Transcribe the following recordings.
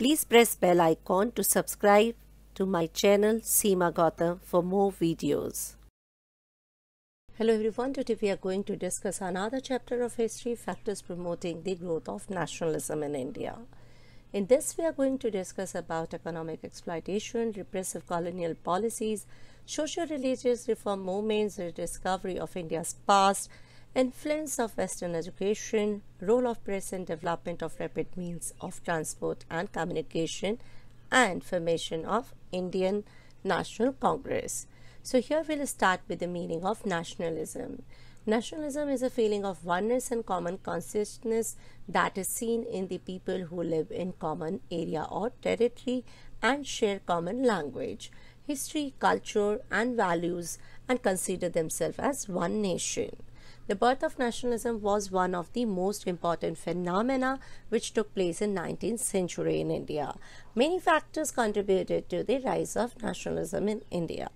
Please press bell icon to subscribe to my channel Seema Gotham for more videos. Hello everyone, today we are going to discuss another chapter of history, factors promoting the growth of nationalism in India. In this, we are going to discuss about economic exploitation, repressive colonial policies, social religious reform movements, rediscovery discovery of India's past, influence of western education role of press in development of rapid means of transport and communication and formation of indian national congress so here we'll start with the meaning of nationalism nationalism is a feeling of oneness and common consciousness that is seen in the people who live in common area or territory and share common language history culture and values and consider themselves as one nation the birth of nationalism was one of the most important phenomena which took place in 19th century in India. Many factors contributed to the rise of nationalism in India.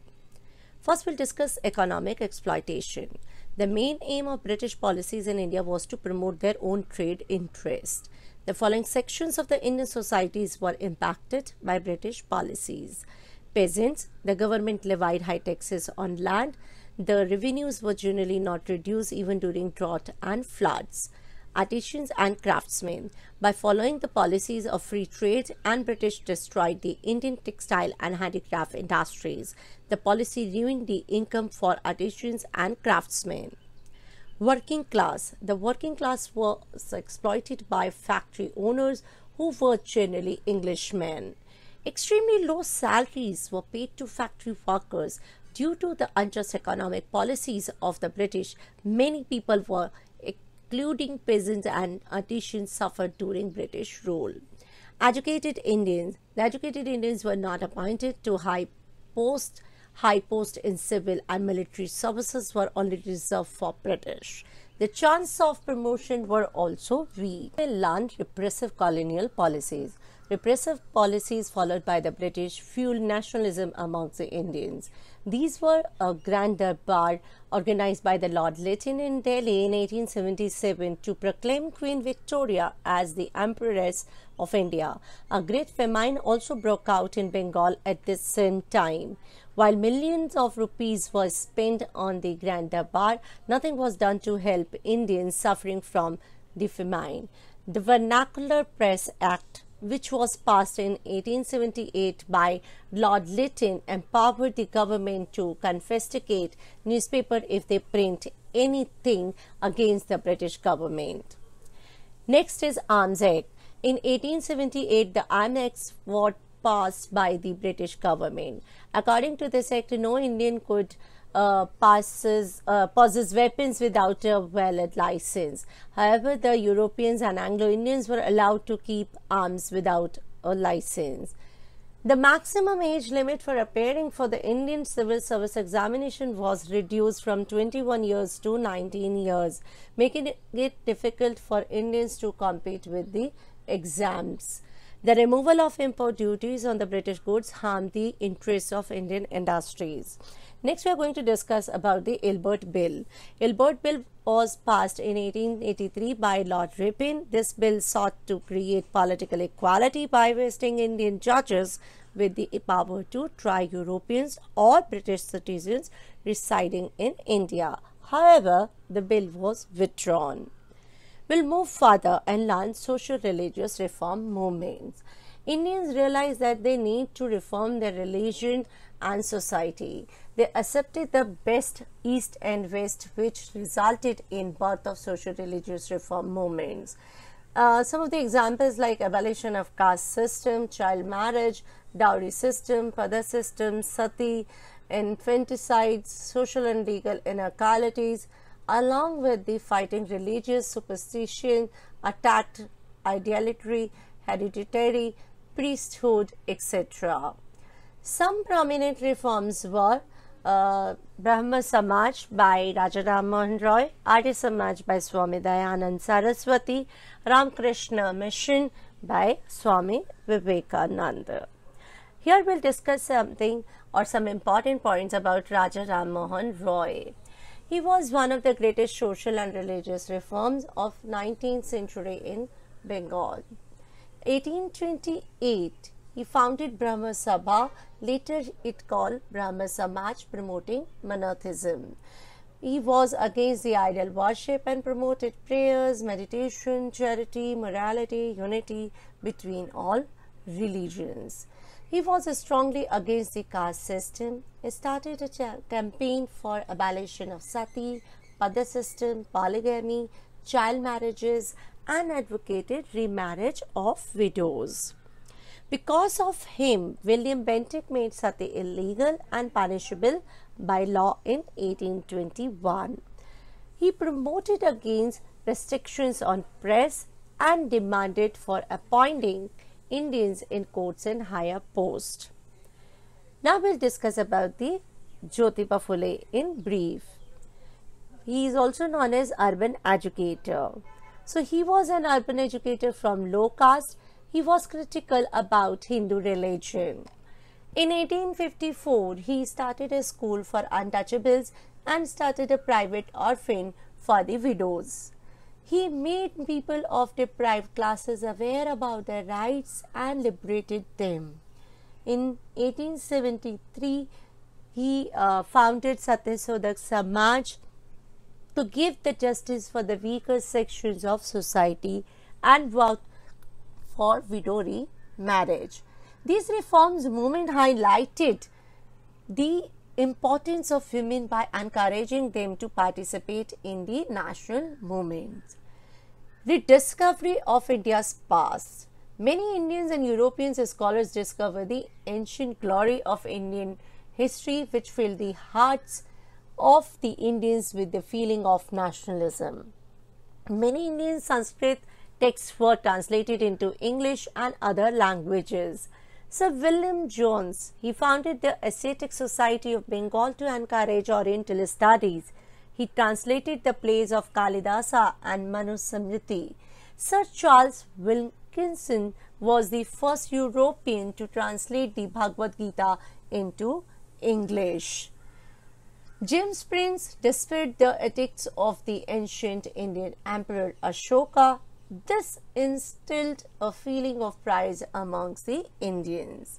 First, we'll discuss economic exploitation. The main aim of British policies in India was to promote their own trade interest. The following sections of the Indian societies were impacted by British policies. Peasants, the government levied high taxes on land the revenues were generally not reduced even during drought and floods. Artisans and craftsmen. By following the policies of free trade and British destroyed the Indian textile and handicraft industries. The policy ruined the income for artisans and craftsmen. Working class. The working class was exploited by factory owners who were generally Englishmen. Extremely low salaries were paid to factory workers, Due to the unjust economic policies of the British, many people were, including peasants and artisans, suffered during British rule. Educated Indians. The educated Indians were not appointed to high posts. High posts in civil and military services were only reserved for British. The chances of promotion were also weak. They learned repressive colonial policies. Repressive policies followed by the British fueled nationalism amongst the Indians. These were a grand bar organized by the Lord Lytton in Delhi in 1877 to proclaim Queen Victoria as the Empress of India. A great famine also broke out in Bengal at this same time. While millions of rupees were spent on the Grand Darbar, nothing was done to help Indians suffering from the famine. The Vernacular Press Act which was passed in 1878 by Lord Lytton, empowered the government to confiscate newspaper if they print anything against the British government. Next is Arms Act. In 1878, the Arms was passed by the British government. According to this act, no Indian could uh, passes, uh, possess weapons without a valid license. However, the Europeans and Anglo-Indians were allowed to keep arms without a license. The maximum age limit for appearing for the Indian Civil Service examination was reduced from 21 years to 19 years, making it difficult for Indians to compete with the exams. The removal of import duties on the British goods harmed the interests of Indian industries. Next, we are going to discuss about the Ilbert Bill. Ilbert Bill was passed in 1883 by Lord Ripon. This bill sought to create political equality by vesting Indian judges with the power to try Europeans or British citizens residing in India. However, the bill was withdrawn will move further and launch social religious reform movements. Indians realized that they need to reform their religion and society. They accepted the best East and West, which resulted in birth of social religious reform movements. Uh, some of the examples like abolition of caste system, child marriage, dowry system, father system, sati, infanticides, social and legal inequalities, along with the fighting religious superstition, attacked idolatry, hereditary priesthood, etc. Some prominent reforms were uh, Brahma Samaj by Rajaram Mohan Roy, Arya Samaj by Swami Dayanand Saraswati, Ramakrishna Mission by Swami Vivekananda. Here we'll discuss something or some important points about Rajaram Mohan Roy. He was one of the greatest social and religious reforms of 19th century in Bengal. 1828, he founded Brahma Sabha, later it called Brahma Samaj, promoting monotheism. He was against the idol worship and promoted prayers, meditation, charity, morality, unity between all religions. He was strongly against the caste system, he started a campaign for abolition of sati, pada system, polygamy, child marriages and advocated remarriage of widows. Because of him, William Bentinck made sati illegal and punishable by law in 1821. He promoted against restrictions on press and demanded for appointing Indians in courts and higher posts. Now we'll discuss about the Jyotiba Phule in brief. He is also known as urban educator. So he was an urban educator from low caste. He was critical about Hindu religion. In 1854, he started a school for untouchables and started a private orphan for the widows. He made people of deprived classes aware about their rights and liberated them. In 1873, he uh, founded Satyasodak Samaj to give the justice for the weaker sections of society and vouch for widowry marriage. These reforms movement highlighted the importance of women by encouraging them to participate in the national movement. discovery of India's past. Many Indians and European scholars discover the ancient glory of Indian history which filled the hearts of the Indians with the feeling of nationalism. Many Indian Sanskrit texts were translated into English and other languages. Sir William Jones. He founded the Ascetic Society of Bengal to encourage Oriental studies. He translated the plays of Kalidasa and Manusamriti. Sir Charles Wilkinson was the first European to translate the Bhagavad Gita into English. James Prince, despite the edicts of the ancient Indian Emperor Ashoka, this instilled a feeling of pride amongst the Indians.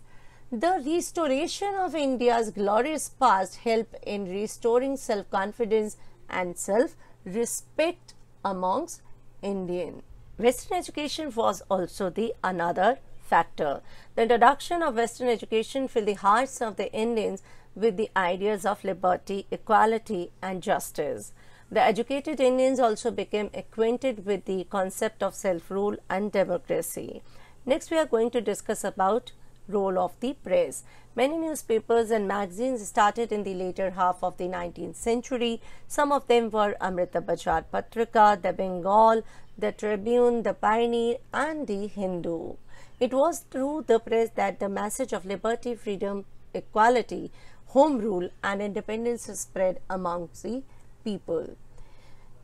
The restoration of India's glorious past helped in restoring self confidence and self respect amongst Indians. Western education was also the another factor. The introduction of Western education filled the hearts of the Indians with the ideas of liberty, equality, and justice. The educated Indians also became acquainted with the concept of self-rule and democracy. Next, we are going to discuss about role of the press. Many newspapers and magazines started in the later half of the 19th century. Some of them were Amrita Bajar Patrika, the Bengal, the Tribune, the Pioneer and the Hindu. It was through the press that the message of liberty, freedom, equality, home rule and independence spread amongst the people.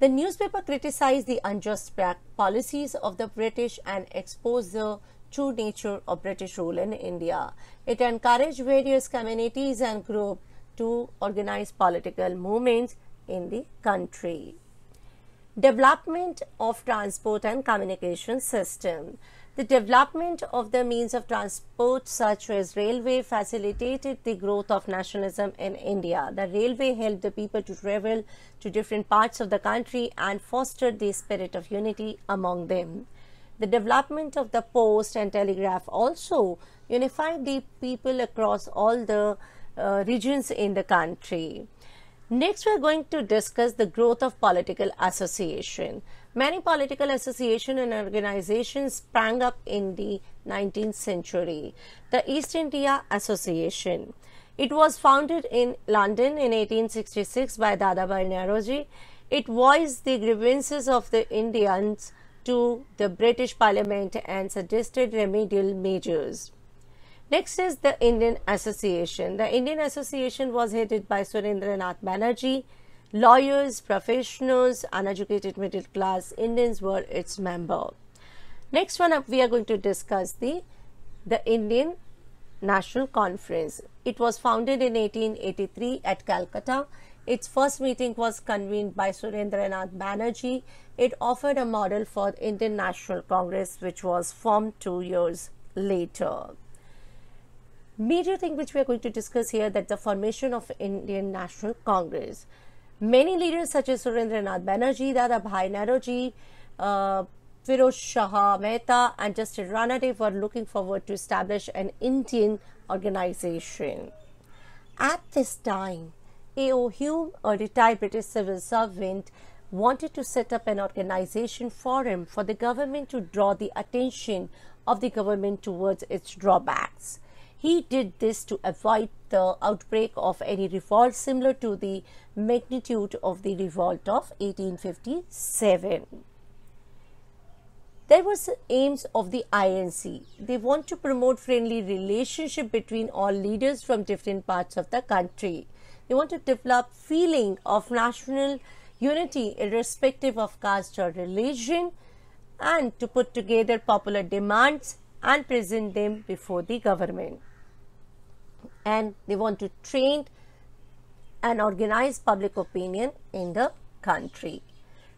The newspaper criticized the unjust policies of the British and exposed the true nature of British rule in India. It encouraged various communities and groups to organize political movements in the country. Development of transport and communication system. The development of the means of transport such as railway facilitated the growth of nationalism in India. The railway helped the people to travel to different parts of the country and fostered the spirit of unity among them. The development of the post and telegraph also unified the people across all the uh, regions in the country. Next, we are going to discuss the growth of political association. Many political associations and organizations sprang up in the 19th century. The East India Association. It was founded in London in 1866 by Dadabhai Nehruji. It voiced the grievances of the Indians to the British Parliament and suggested remedial measures. Next is the Indian Association. The Indian Association was headed by Surendranath Banerjee Lawyers, professionals, uneducated middle class Indians were its member. Next one up, we are going to discuss the, the Indian National Conference. It was founded in 1883 at Calcutta. Its first meeting was convened by Surendranath Banerjee. It offered a model for Indian National Congress, which was formed two years later. Major thing which we are going to discuss here that the formation of Indian National Congress. Many leaders such as Surendranath Banerjee, Dadabhai Naroji, uh, Firoz Shah Mehta and Justin Ranade were looking forward to establish an Indian organization. At this time, A.O. Hume, a retired British civil servant, wanted to set up an organization forum for the government to draw the attention of the government towards its drawbacks. He did this to avoid the outbreak of any revolt similar to the magnitude of the revolt of 1857. There was aims of the INC. They want to promote friendly relationship between all leaders from different parts of the country. They want to develop feeling of national unity irrespective of caste or religion and to put together popular demands and present them before the government and they want to train and organize public opinion in the country.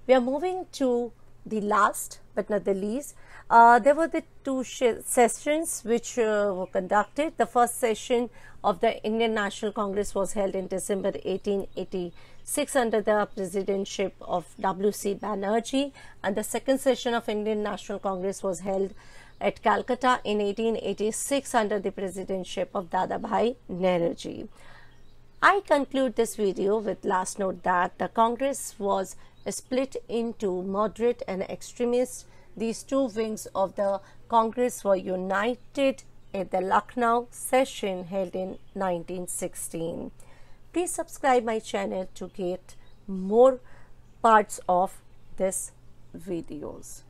We are moving to the last but not the least. Uh, there were the two sessions which uh, were conducted. The first session of the Indian National Congress was held in December 1886 under the presidency of W.C. Banerjee and the second session of Indian National Congress was held at Calcutta in 1886 under the presidency of Dadabhai Nehruji. I conclude this video with last note that the Congress was split into moderate and extremist. These two wings of the Congress were united at the Lucknow session held in 1916. Please subscribe my channel to get more parts of this videos.